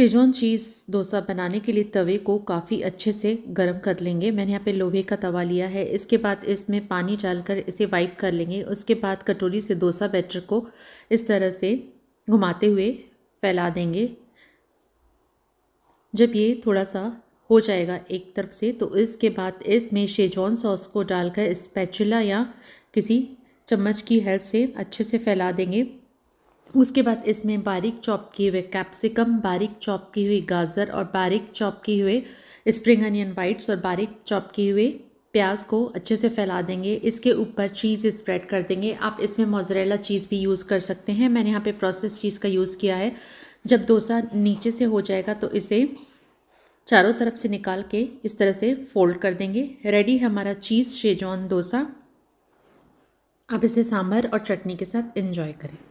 Schezwan चीज़ डोसा बनाने के लिए तवे को काफ़ी अच्छे से गर्म कर लेंगे मैंने यहाँ पे लोहे का तवा लिया है इसके बाद इसमें पानी डालकर इसे वाइप कर लेंगे उसके बाद कटोरी से डोसा बैटर को इस तरह से घुमाते हुए फैला देंगे जब ये थोड़ा सा हो जाएगा एक तरफ से तो इसके बाद इसमें शेजवान सॉस को डालकर स्पैचुला या किसी चम्मच की हेल्प से अच्छे से फैला देंगे उसके बाद इसमें बारीक चॉप किए हुए कैप्सिकम बारीक चॉप की हुई गाजर और बारीक चॉप किए हुए स्प्रिंग अनियन वाइट्स और बारीक चॉप किए हुए प्याज को अच्छे से फैला देंगे इसके ऊपर चीज़ स्प्रेड कर देंगे आप इसमें मोजरेला चीज़ भी यूज़ कर सकते हैं मैंने यहाँ पे प्रोसेस चीज़ का यूज़ किया है जब डोसा नीचे से हो जाएगा तो इसे चारों तरफ से निकाल के इस तरह से फोल्ड कर देंगे रेडी है हमारा चीज़ शेजवान डोसा आप इसे सांभर और चटनी के साथ इन्जॉय करें